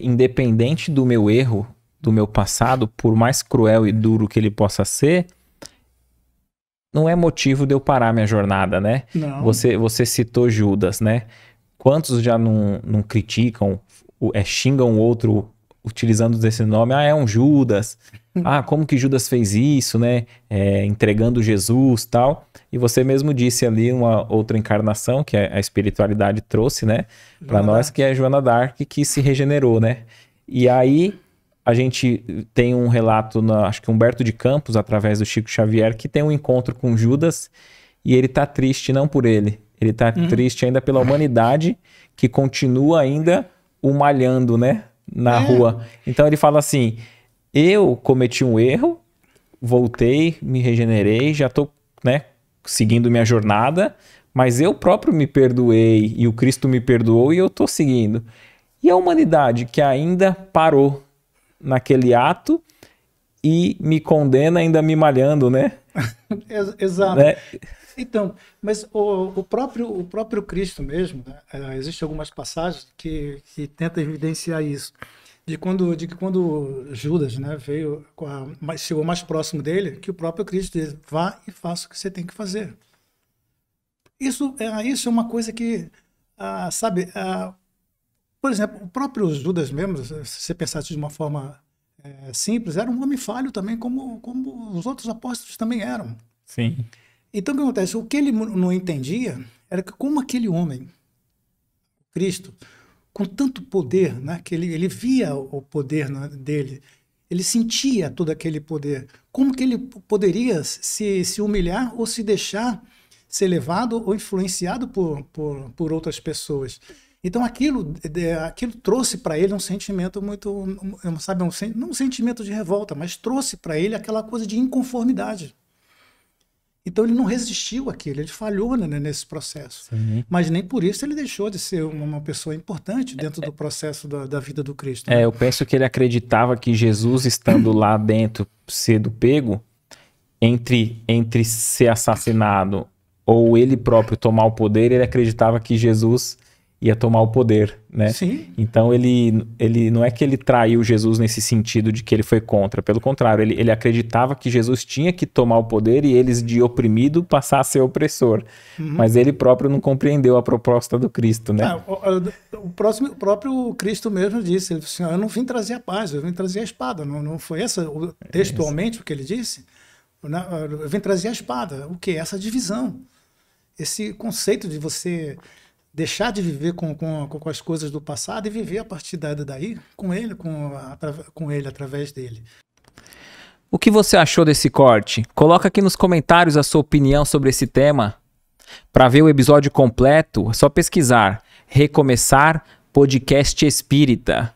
independente do meu erro, do meu passado, por mais cruel e duro que ele possa ser, não é motivo de eu parar minha jornada, né? Não. Você, você citou Judas, né? Quantos já não, não criticam, é, xingam o outro utilizando esse nome, ah, é um Judas, uhum. ah, como que Judas fez isso, né? É, entregando Jesus tal. E você mesmo disse ali uma outra encarnação que a espiritualidade trouxe, né? Para nós, que é Joana Dark, que se regenerou, né? E aí a gente tem um relato, na, acho que Humberto de Campos, através do Chico Xavier, que tem um encontro com Judas e ele tá triste não por ele, ele tá uhum. triste ainda pela humanidade que continua ainda o malhando, né? na é. rua. Então ele fala assim: eu cometi um erro, voltei, me regenerei, já tô, né, seguindo minha jornada, mas eu próprio me perdoei e o Cristo me perdoou e eu tô seguindo. E a humanidade que ainda parou naquele ato e me condena ainda me malhando, né? Exato. Né? Então, mas o, o, próprio, o próprio Cristo mesmo, né? é, existem algumas passagens que, que tentam evidenciar isso. De, quando, de que quando Judas né, veio, a, chegou mais próximo dele, que o próprio Cristo diz, vá e faça o que você tem que fazer. Isso é, isso é uma coisa que, ah, sabe, ah, por exemplo, o próprio Judas mesmo, se você pensasse de uma forma é, simples, era um homem falho também, como, como os outros apóstolos também eram. Sim. Então o que acontece? O que ele não entendia era que como aquele homem, Cristo, com tanto poder, né, que ele, ele via o poder né, dele, ele sentia todo aquele poder. Como que ele poderia se, se humilhar ou se deixar ser levado ou influenciado por, por, por outras pessoas? Então aquilo, é, é, aquilo trouxe para ele um sentimento muito, sabe, um, não um sentimento de revolta, mas trouxe para ele aquela coisa de inconformidade. Então ele não resistiu àquilo, ele falhou né, né nesse processo. Sim. Mas nem por isso ele deixou de ser uma, pessoa importante dentro é, do processo da, da vida do Cristo. Né? É, eu penso que ele acreditava que Jesus, estando lá dentro, sendo pego, entre, entre ser assassinado ou ele próprio tomar o poder, ele acreditava que Jesus ia tomar o poder, né? Sim. Então ele, ele não é que ele traiu Jesus nesse sentido de que ele foi contra, pelo contrário, ele, ele acreditava que Jesus tinha que tomar o poder e eles de oprimido passar a ser opressor. Uhum. Mas ele próprio não compreendeu a proposta do Cristo, né? Ah, o, o, próximo, o próprio Cristo mesmo disse, ele disse, assim, ah, eu não vim trazer a paz, eu vim trazer a espada. Não, não foi essa é textualmente é o que ele disse? Eu vim trazer a espada. O que? Essa divisão. Esse conceito de você deixar de viver com, com, com as coisas do passado e viver a partir daí com ele, com, com ele, através dele. O que você achou desse corte? Coloca aqui nos comentários a sua opinião sobre esse tema. Para ver o episódio completo, é só pesquisar Recomeçar Podcast Espírita.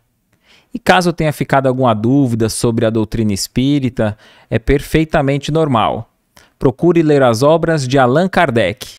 E caso tenha ficado alguma dúvida sobre a doutrina espírita, é perfeitamente normal. Procure ler as obras de Allan Kardec.